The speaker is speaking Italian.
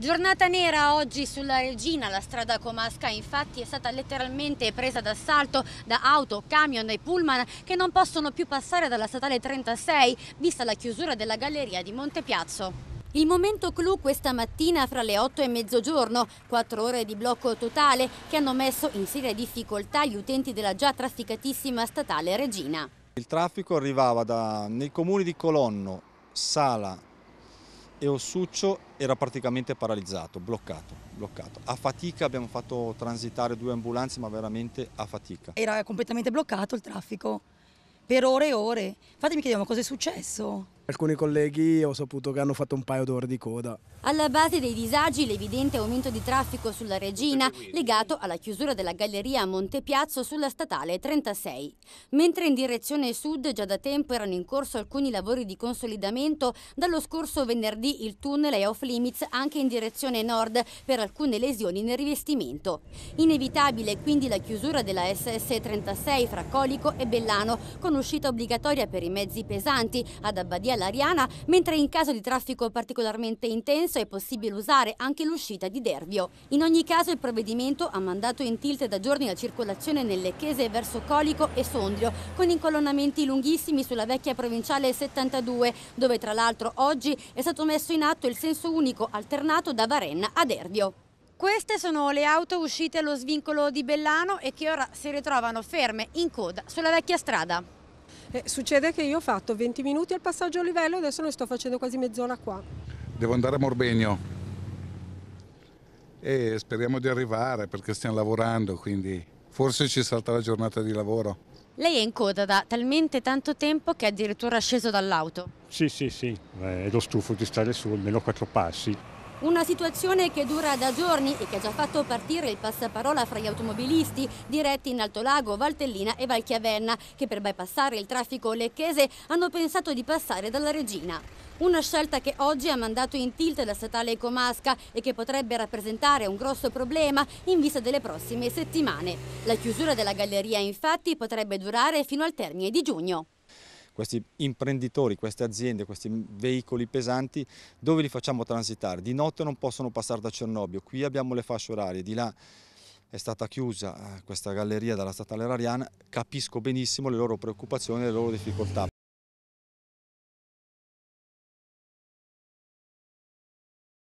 Giornata nera oggi sulla Regina, la strada comasca infatti è stata letteralmente presa d'assalto da auto, camion e pullman che non possono più passare dalla statale 36 vista la chiusura della galleria di Montepiazzo. Il momento clou questa mattina fra le 8 e mezzogiorno, 4 ore di blocco totale che hanno messo in seria difficoltà gli utenti della già trafficatissima statale Regina. Il traffico arrivava da, nei comuni di Colonno, Sala, e Ossuccio era praticamente paralizzato, bloccato, bloccato. A fatica abbiamo fatto transitare due ambulanze, ma veramente a fatica. Era completamente bloccato il traffico per ore e ore. Infatti mi chiedevano cosa è successo. Alcuni colleghi ho saputo che hanno fatto un paio d'ore di coda. Alla base dei disagi l'evidente aumento di traffico sulla Regina legato alla chiusura della galleria a Montepiazzo sulla statale 36. Mentre in direzione sud già da tempo erano in corso alcuni lavori di consolidamento, dallo scorso venerdì il tunnel è off limits anche in direzione nord per alcune lesioni nel rivestimento. Inevitabile quindi la chiusura della SS 36 fra Colico e Bellano con uscita obbligatoria per i mezzi pesanti ad Abbadia dell'Ariana, mentre in caso di traffico particolarmente intenso è possibile usare anche l'uscita di Dervio. In ogni caso il provvedimento ha mandato in tilt da giorni la circolazione nelle Chiese verso Colico e Sondrio, con incolonnamenti lunghissimi sulla vecchia provinciale 72, dove tra l'altro oggi è stato messo in atto il senso unico alternato da Varenna a Dervio. Queste sono le auto uscite allo svincolo di Bellano e che ora si ritrovano ferme in coda sulla vecchia strada. Eh, succede che io ho fatto 20 minuti al passaggio a livello e adesso ne sto facendo quasi mezz'ora qua. Devo andare a Morbegno e speriamo di arrivare perché stiamo lavorando, quindi forse ci salta la giornata di lavoro. Lei è in coda da talmente tanto tempo che è addirittura sceso dall'auto. Sì, sì, sì, è eh, lo stufo di stare su almeno quattro passi. Una situazione che dura da giorni e che ha già fatto partire il passaparola fra gli automobilisti diretti in Altolago, Valtellina e Valchiavenna, che per bypassare il traffico lecchese hanno pensato di passare dalla Regina. Una scelta che oggi ha mandato in tilt la statale Comasca e che potrebbe rappresentare un grosso problema in vista delle prossime settimane. La chiusura della galleria infatti potrebbe durare fino al termine di giugno questi imprenditori, queste aziende, questi veicoli pesanti, dove li facciamo transitare? Di notte non possono passare da Cernobbio, qui abbiamo le fasce orarie, di là è stata chiusa eh, questa galleria dalla statale Rariana, capisco benissimo le loro preoccupazioni e le loro difficoltà.